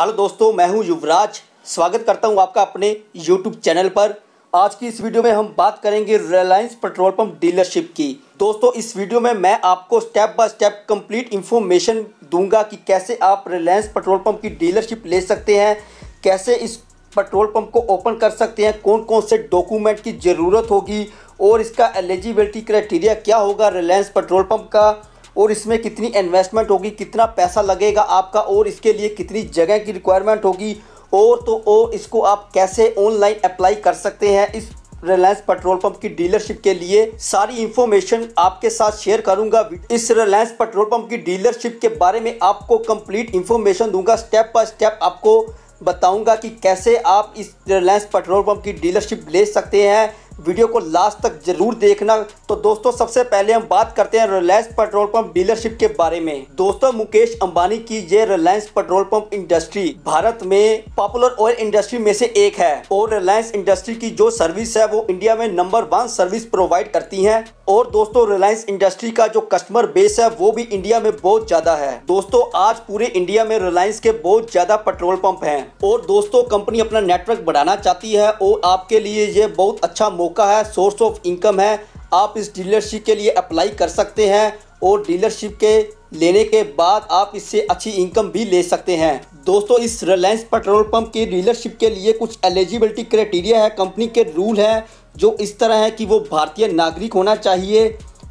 hello दोस्तों मैं हूं युवराज स्वागत करता हूं आपका अपने यूट्यूब चैनल पर आज की इस वीडियो में हम बात करेंगे रिलायंस पेट्रोल पंप डीलरशिप की दोस्तों इस वीडियो में मैं आपको step by step complete information दूंगा कि कैसे आप रिलायंस पेट्रोल पंप की डीलरशिप ले सकते हैं कैसे इस पेट्रोल पंप को ओपन कर सकते हैं कौन कौन से डॉक्यूमेंट की ज़रूरत होगी और इसका एलिजिबिलिटी क्राइटेरिया क्या होगा रिलायंस पेट्रोल पम्प का और इसमें कितनी इन्वेस्टमेंट होगी कितना पैसा लगेगा आपका और इसके लिए कितनी जगह की रिक्वायरमेंट होगी और तो और इसको आप कैसे ऑनलाइन अप्लाई कर सकते हैं इस रिलायंस पेट्रोल पंप की डीलरशिप के लिए सारी इंफॉर्मेशन आपके साथ शेयर करूंगा इस रिलायंस पेट्रोल पंप की डीलरशिप के बारे में आपको कंप्लीट इंफॉर्मेशन दूंगा स्टेप बाय स्टेप आपको बताऊंगा कि कैसे आप इस रिलायंस पेट्रोल पंप की डीलरशिप ले सकते हैं वीडियो को लास्ट तक जरूर देखना तो दोस्तों सबसे पहले हम बात करते हैं रिलायंस पेट्रोल पंप डीलरशिप के बारे में दोस्तों मुकेश अंबानी की ये Reliance petrol pump industry Bharat में पॉपुलर ऑयल इंडस्ट्री में से एक है और रिलायंस इंडस्ट्री की जो सर्विस है वो इंडिया में नंबर वन सर्विस प्रोवाइड करती है और दोस्तों रिलायंस इंडस्ट्री का जो कस्टमर बेस है वो भी इंडिया में बहुत ज्यादा है दोस्तों आज पूरे इंडिया में रिलायंस के बहुत ज्यादा पेट्रोल पंप है और दोस्तों कंपनी अपना नेटवर्क बढ़ाना चाहती है और आपके लिए ये बहुत अच्छा मौका मौका है सोर्स ऑफ इनकम है आप इस डीलरशिप के लिए अप्लाई कर सकते हैं और डीलरशिप के लेने के बाद आप इससे अच्छी इनकम भी ले सकते हैं दोस्तों इस रिलायंस पेट्रोल पंप की डीलरशिप के लिए कुछ एलिजिबिलिटी क्राइटेरिया है कंपनी के रूल हैं जो इस तरह है कि वो भारतीय नागरिक होना चाहिए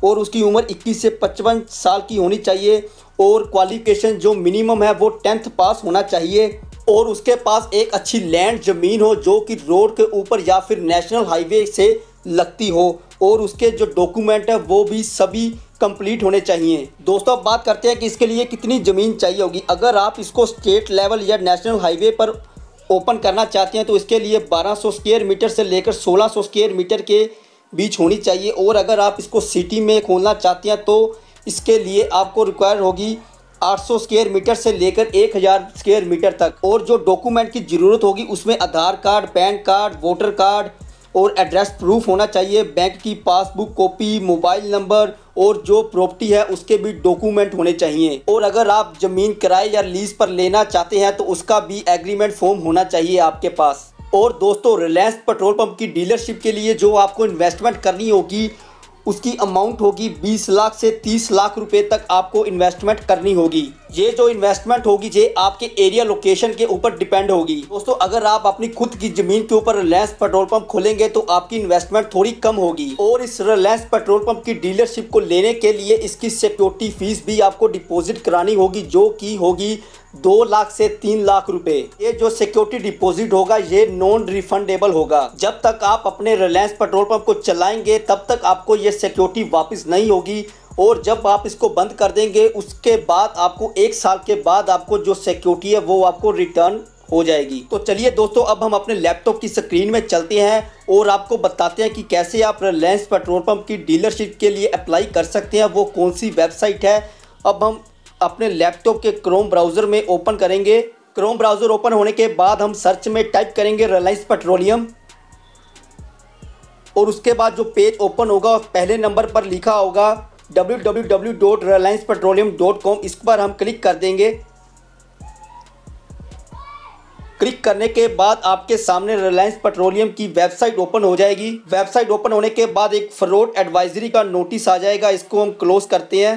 और उसकी उम्र 21 से पचपन साल की होनी चाहिए और क्वालिफिकेशन जो मिनिमम है वो टेंथ पास होना चाहिए और उसके पास एक अच्छी लैंड ज़मीन हो जो कि रोड के ऊपर या फिर नेशनल हाईवे से लगती हो और उसके जो डॉक्यूमेंट है वो भी सभी कंप्लीट होने चाहिए दोस्तों अब बात करते हैं कि इसके लिए कितनी ज़मीन चाहिए होगी अगर आप इसको स्टेट लेवल या नेशनल हाईवे पर ओपन करना चाहते हैं तो इसके लिए 1200 स्क्वायर मीटर से लेकर 1600 स्क्वायर मीटर के बीच होनी चाहिए और अगर आप इसको सिटी में खोलना चाहते हैं तो इसके लिए आपको रिक्वायर होगी 800 स्क्वायर मीटर से लेकर 1000 स्क्वायर मीटर तक और जो डॉक्यूमेंट की ज़रूरत होगी उसमें Aadhaar card pan card voter card और एड्रेस प्रूफ होना चाहिए बैंक की पासबुक कॉपी मोबाइल नंबर और जो प्रॉपर्टी है उसके भी डॉक्यूमेंट होने चाहिए और अगर आप ज़मीन किराए या लीज पर लेना चाहते हैं तो उसका भी एग्रीमेंट फॉर्म होना चाहिए आपके पास और दोस्तों रिलायंस पेट्रोल पंप की डीलरशिप के लिए जो आपको इन्वेस्टमेंट करनी होगी उसकी अमाउंट होगी 20 लाख से 30 लाख रुपए तक आपको इन्वेस्टमेंट करनी होगी ये जो इन्वेस्टमेंट होगी ये आपके एरिया लोकेशन के ऊपर डिपेंड होगी दोस्तों अगर आप अपनी खुद की जमीन के ऊपर रिलायंस पेट्रोल पंप खोलेंगे तो आपकी इन्वेस्टमेंट थोड़ी कम होगी और इस रिलायंस पेट्रोल पंप की डीलरशिप को लेने के लिए इसकी सिक्योरिटी फीस भी आपको डिपोजिट करानी होगी जो की होगी दो लाख से तीन लाख रुपए ये जो सिक्योरिटी डिपॉजिट होगा ये नॉन रिफंडेबल होगा जब तक आप अपने रिलायंस पेट्रोल पंप को चलाएंगे तब तक आपको ये सिक्योरिटी वापस नहीं होगी और जब आप इसको बंद कर देंगे उसके बाद आपको एक साल के बाद आपको जो सिक्योरिटी है वो आपको रिटर्न हो जाएगी तो चलिए दोस्तों अब हम अपने लैपटॉप की स्क्रीन में चलते हैं और आपको बताते हैं कि कैसे आप रिलायंस पेट्रोल पंप की डीलरशिप के लिए अप्लाई कर सकते हैं वो कौन सी वेबसाइट है अब हम अपने लैपटॉप के क्रोम ब्राउज़र में ओपन करेंगे क्रोम ब्राउज़र ओपन होने के बाद हम सर्च में टाइप करेंगे रिलायंस पेट्रोलियम और उसके बाद जो पेज ओपन होगा पहले नंबर पर लिखा होगा डब्ल्यू इस पर हम क्लिक कर देंगे क्लिक करने के बाद आपके सामने रिलायंस पेट्रोलियम की वेबसाइट ओपन हो जाएगी वेबसाइट ओपन होने के बाद एक फ्रॉड एडवाइजरी का नोटिस आ जाएगा इसको हम क्लोज करते हैं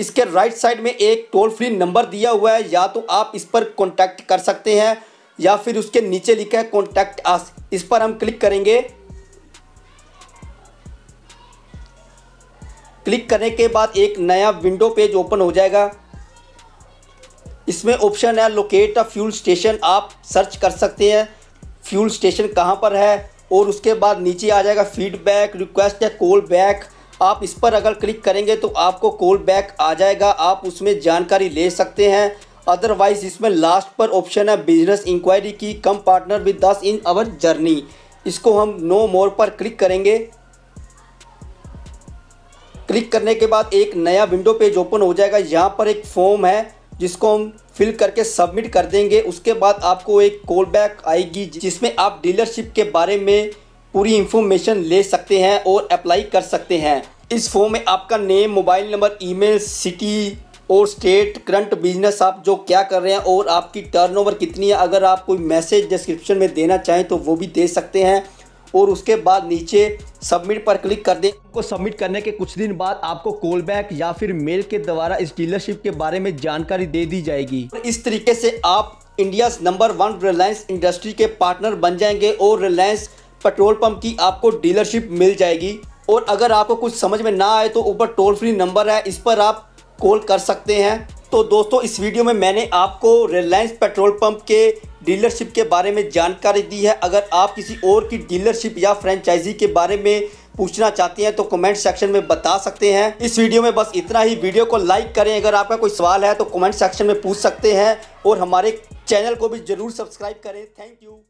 इसके राइट साइड में एक टोल फ्री नंबर दिया हुआ है या तो आप इस पर कॉन्टैक्ट कर सकते हैं या फिर उसके नीचे लिखा है कॉन्टैक्ट आस इस पर हम क्लिक करेंगे क्लिक करने के बाद एक नया विंडो पेज ओपन हो जाएगा इसमें ऑप्शन है लोकेट अ फ्यूल स्टेशन आप सर्च कर सकते हैं फ्यूल स्टेशन कहाँ पर है और उसके बाद नीचे आ जाएगा फीडबैक रिक्वेस्ट या कॉल बैक आप इस पर अगर क्लिक करेंगे तो आपको कॉल बैक आ जाएगा आप उसमें जानकारी ले सकते हैं अदरवाइज़ इसमें लास्ट पर ऑप्शन है बिजनेस इंक्वायरी की कम पार्टनर विद दस इन आवर जर्नी इसको हम नो मोर पर क्लिक करेंगे क्लिक करने के बाद एक नया विंडो पेज ओपन हो जाएगा यहाँ पर एक फॉर्म है जिसको हम फिल करके सबमिट कर देंगे उसके बाद आपको एक कॉल बैक आएगी जिसमें आप डीलरशिप के बारे में पूरी इंफॉर्मेशन ले सकते हैं और अप्लाई कर सकते हैं इस फॉर्म में आपका name mobile number email city और स्टेट करंट बिजनेस आप जो क्या कर रहे हैं और आपकी टर्नओवर कितनी है अगर आप कोई मैसेज डिस्क्रिप्शन में देना चाहें तो वो भी दे सकते हैं और उसके बाद नीचे सबमिट पर क्लिक कर दें को सबमिट करने के कुछ दिन बाद आपको कॉल बैक या फिर मेल के द्वारा इस डीलरशिप के बारे में जानकारी दे दी जाएगी इस तरीके से आप India number one Reliance industry के पार्टनर बन जाएंगे और रिलायंस पेट्रोल पंप की आपको डीलरशिप मिल जाएगी और अगर आपको कुछ समझ में ना आए तो ऊपर टोल फ्री नंबर है इस पर आप कॉल कर सकते हैं तो दोस्तों इस वीडियो में मैंने आपको रिलायंस पेट्रोल पंप के डीलरशिप के बारे में जानकारी दी है अगर आप किसी और की डीलरशिप या फ्रेंचाइजी के बारे में पूछना चाहते हैं तो कमेंट सेक्शन में बता सकते हैं इस वीडियो में बस इतना ही वीडियो को लाइक करें अगर आपका कोई सवाल है तो कमेंट सेक्शन में पूछ सकते हैं और हमारे चैनल को भी ज़रूर सब्सक्राइब करें थैंक यू